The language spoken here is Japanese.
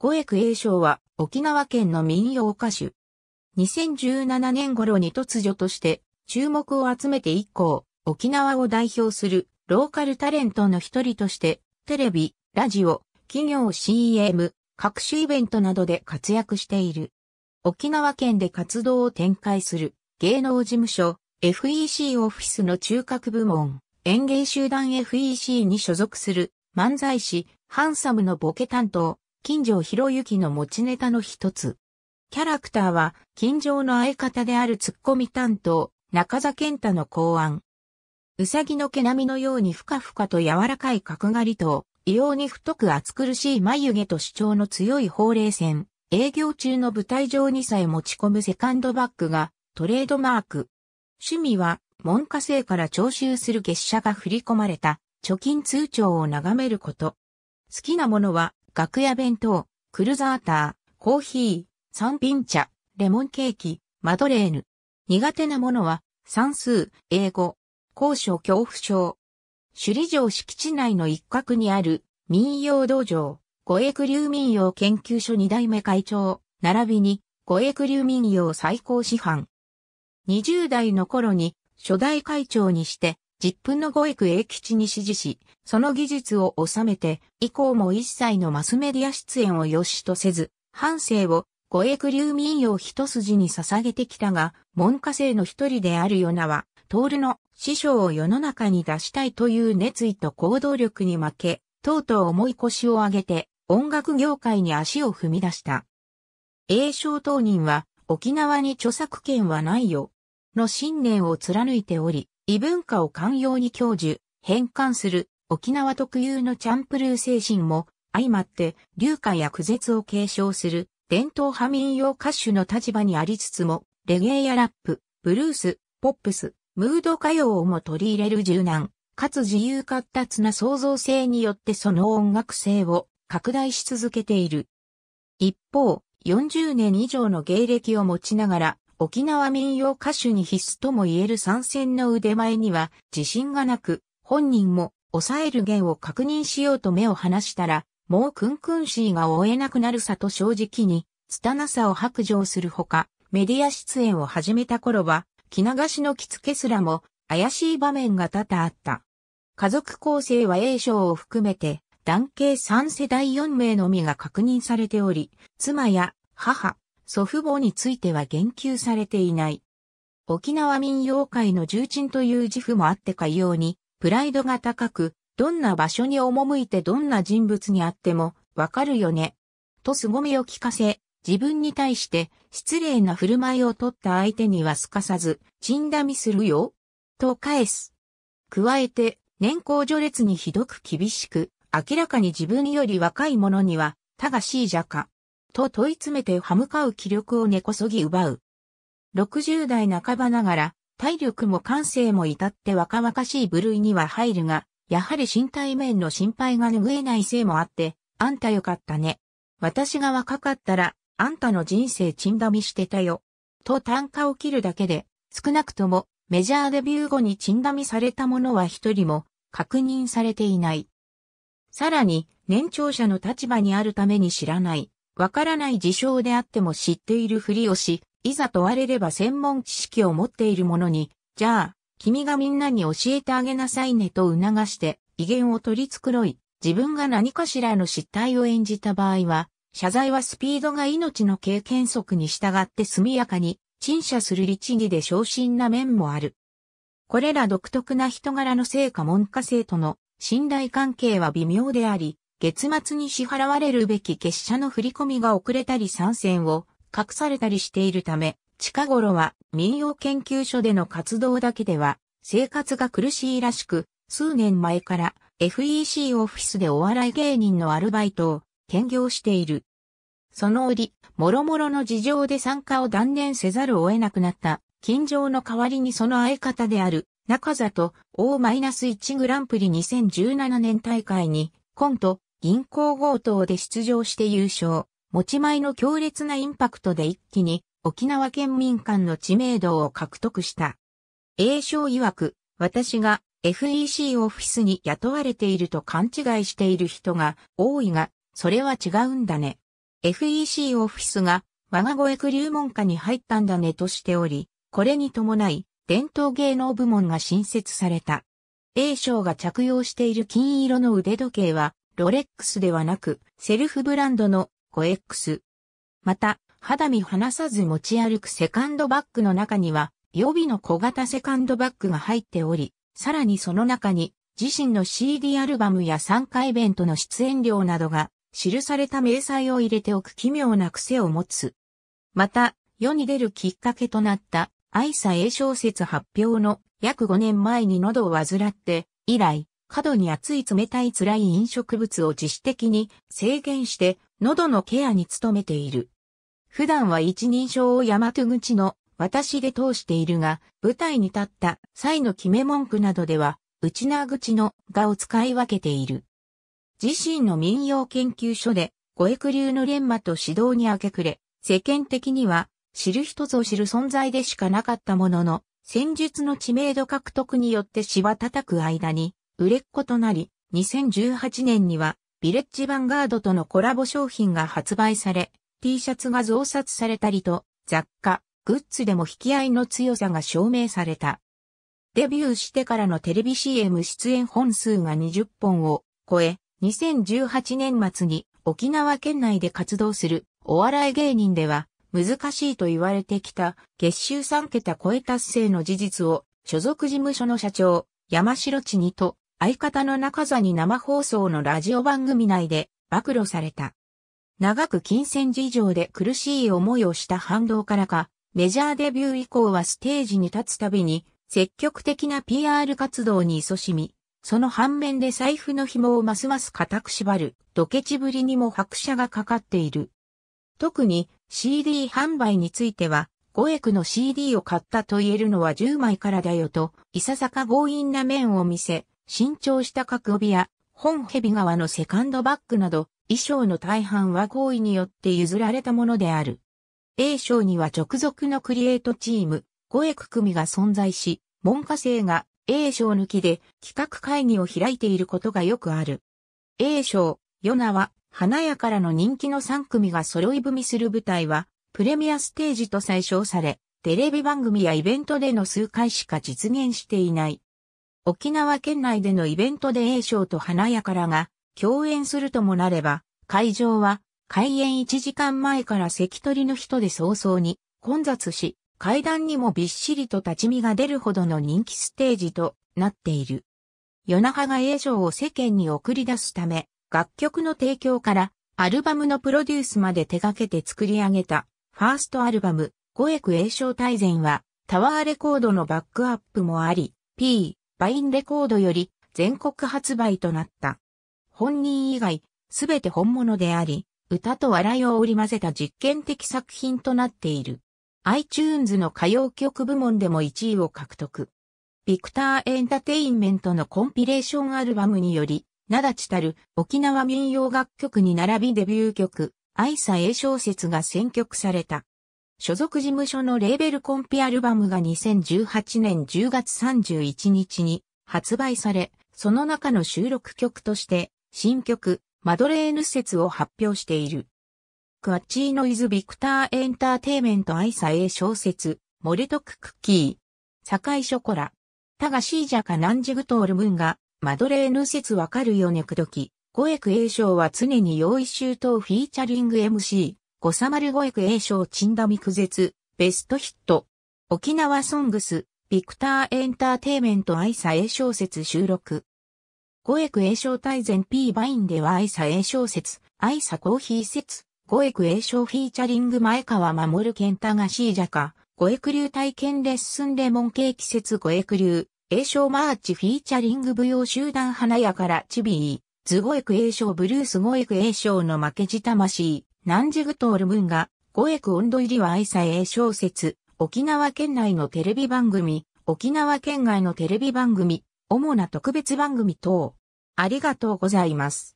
五役栄翔は沖縄県の民謡歌手。2017年頃に突如として注目を集めて以降、沖縄を代表するローカルタレントの一人として、テレビ、ラジオ、企業 CM、各種イベントなどで活躍している。沖縄県で活動を展開する芸能事務所 FEC オフィスの中核部門演芸集団 FEC に所属する漫才師ハンサムのボケ担当金城博之の持ちネタの一つ。キャラクターは、金城の相方であるツッコミ担当、中座健太の考案。うさぎの毛並みのようにふかふかと柔らかい角刈りと、異様に太く厚苦しい眉毛と主張の強い法令線、営業中の舞台上にさえ持ち込むセカンドバッグがトレードマーク。趣味は文科生から徴収する月謝が振り込まれた貯金通帳を眺めること。好きなものは楽屋弁当、クルザーター、コーヒー、三品茶、レモンケーキ、マドレーヌ。苦手なものは、算数、英語、高所恐怖症。首里城敷地内の一角にある民謡道場、五栄流民謡研究所二代目会長、並びに五栄流民謡最高師範。20代の頃に初代会長にして10分の語育英吉に指示し、その技術を収めて、以降も一切のマスメディア出演を良しとせず、半生を語育流民謡一筋に捧げてきたが、門下生の一人である与那は、徹の師匠を世の中に出したいという熱意と行動力に負け、とうとう重い腰を上げて、音楽業界に足を踏み出した。英商当人は、沖縄に著作権はないよ、の信念を貫いており、異文化を寛容に享受、変換する沖縄特有のチャンプルー精神も相まって流化や苦絶を継承する伝統派民謡歌手の立場にありつつもレゲエやラップ、ブルース、ポップス、ムード歌謡をも取り入れる柔軟、かつ自由活達な創造性によってその音楽性を拡大し続けている。一方、40年以上の芸歴を持ちながら、沖縄民謡歌手に必須とも言える参戦の腕前には自信がなく、本人も抑える弦を確認しようと目を離したら、もうクンクンシーが追えなくなるさと正直に、拙さを白状するほか、メディア出演を始めた頃は、着流しの着付けすらも怪しい場面が多々あった。家族構成は A 賞を含めて、男系3世代4名のみが確認されており、妻や母、祖父母については言及されていない。沖縄民謡界の重鎮という自負もあってかように、プライドが高く、どんな場所に赴いてどんな人物にあっても、わかるよね。と凄みを聞かせ、自分に対して失礼な振る舞いを取った相手にはすかさず、沈んだみするよ、と返す。加えて、年功序列にひどく厳しく、明らかに自分より若い者には、たがしいじゃか、と問い詰めて歯向かう気力を根こそぎ奪う。60代半ばながら、体力も感性も至って若々しい部類には入るが、やはり身体面の心配が拭えないせいもあって、あんたよかったね。私が若かったら、あんたの人生ちんだみしてたよ。と単価を切るだけで、少なくともメジャーデビュー後にチんだみされたものは一人も確認されていない。さらに、年長者の立場にあるために知らない。わからない事象であっても知っているふりをし、いざ問われれば専門知識を持っている者に、じゃあ、君がみんなに教えてあげなさいねと促して、威厳を取り繕い、自分が何かしらの失態を演じた場合は、謝罪はスピードが命の経験則に従って速やかに、陳謝する律儀で昇進な面もある。これら独特な人柄の成果文科生との信頼関係は微妙であり、月末に支払われるべき月謝の振り込みが遅れたり参戦を隠されたりしているため、近頃は民謡研究所での活動だけでは生活が苦しいらしく、数年前から FEC オフィスでお笑い芸人のアルバイトを兼業している。その折、諸々の事情で参加を断念せざるを得なくなった、近所の代わりにその相方である、中里 O-1 グランプリ2017年大会に、コント、銀行強盗で出場して優勝、持ち前の強烈なインパクトで一気に沖縄県民間の知名度を獲得した。栄翔曰く、私が FEC オフィスに雇われていると勘違いしている人が多いが、それは違うんだね。FEC オフィスが我が声ク流門下に入ったんだねとしており、これに伴い伝統芸能部門が新設された。A 賞が着用している金色の腕時計はロレックスではなく、セルフブランドの 5X。また、肌身離さず持ち歩くセカンドバッグの中には、予備の小型セカンドバッグが入っており、さらにその中に、自身の CD アルバムや参加イベントの出演料などが、記された明細を入れておく奇妙な癖を持つ。また、世に出るきっかけとなった、愛さ英小説発表の約5年前に喉を患って、以来、過度に熱い冷たい辛い飲食物を自主的に制限して喉のケアに努めている。普段は一人称を大和口の私で通しているが、舞台に立った際の決め文句などでは、内縄口のがを使い分けている。自身の民謡研究所で、五役流の連磨と指導に明け暮れ、世間的には、知る人ぞ知る存在でしかなかったものの、戦術の知名度獲得によって芝叩く間に、売れっ子となり、2018年には、ビレッジヴァンガードとのコラボ商品が発売され、T シャツが増刷されたりと、雑貨、グッズでも引き合いの強さが証明された。デビューしてからのテレビ CM 出演本数が20本を超え、2018年末に沖縄県内で活動するお笑い芸人では難しいと言われてきた月収3桁超え達成の事実を所属事務所の社長山城地にと相方の中座に生放送のラジオ番組内で暴露された。長く金銭事情で苦しい思いをした反動からか、メジャーデビュー以降はステージに立つたびに積極的な PR 活動に勤しみ、その反面で財布の紐をますます固く縛る、ドケチぶりにも拍車がかかっている。特に CD 販売については、五エクの CD を買ったと言えるのは10枚からだよと、いささか強引な面を見せ、新調した角帯や本蛇側のセカンドバッグなど、衣装の大半は合意によって譲られたものである。A 賞には直属のクリエイトチーム、五役組が存在し、文科生が A 賞抜きで企画会議を開いていることがよくある。A 賞、ヨナは、花屋からの人気の3組が揃い踏みする舞台は、プレミアステージと最称され、テレビ番組やイベントでの数回しか実現していない。沖縄県内でのイベントで A 賞と花屋からが共演するともなれば、会場は開演1時間前から関取の人で早々に混雑し、階段にもびっしりと立ち見が出るほどの人気ステージとなっている。夜中が A 賞を世間に送り出すため、楽曲の提供からアルバムのプロデュースまで手掛けて作り上げたファーストアルバム、五エク A 賞大全はタワーレコードのバックアップもあり、P、バインレコードより全国発売となった。本人以外、すべて本物であり、歌と笑いを織り交ぜた実験的作品となっている。iTunes の歌謡曲部門でも1位を獲得。ビクターエンタテインメントのコンピレーションアルバムにより、名立ちたる沖縄民謡楽曲に並びデビュー曲、愛さえ小説が選曲された。所属事務所のレーベルコンピアルバムが2018年10月31日に発売され、その中の収録曲として新曲マドレーヌ説を発表している。クワッチーノイズ・ビクター・エンターテイメント・アイサエ小説、モルトク・クッキー、堺ショコラ、タガシージャカ・ナンジグトール・ムンが、マドレーヌ説わかるよねくどき、ゴエク・エーショーは常に用意周到フィーチャリング MC。505エク A 賞チンダミクゼツ、ベストヒット。沖縄ソングス、ビクターエンターテイメント愛さ A 小説収録。5エク A 賞大全 P バインでは愛さ A 小説、愛さコーヒー説、5エク A 賞フィーチャリング前川守健太がシージャカ、5エク流体験レッスンレモンケーキ説5エク流、A 賞マーチフィーチャリング舞踊集団花屋からチビー、ズゴエク A 賞ブルースゴエク A 賞の負けじ魂。南ジグトールムンが、五エク温度入りは愛さえ小説、沖縄県内のテレビ番組、沖縄県外のテレビ番組、主な特別番組等。ありがとうございます。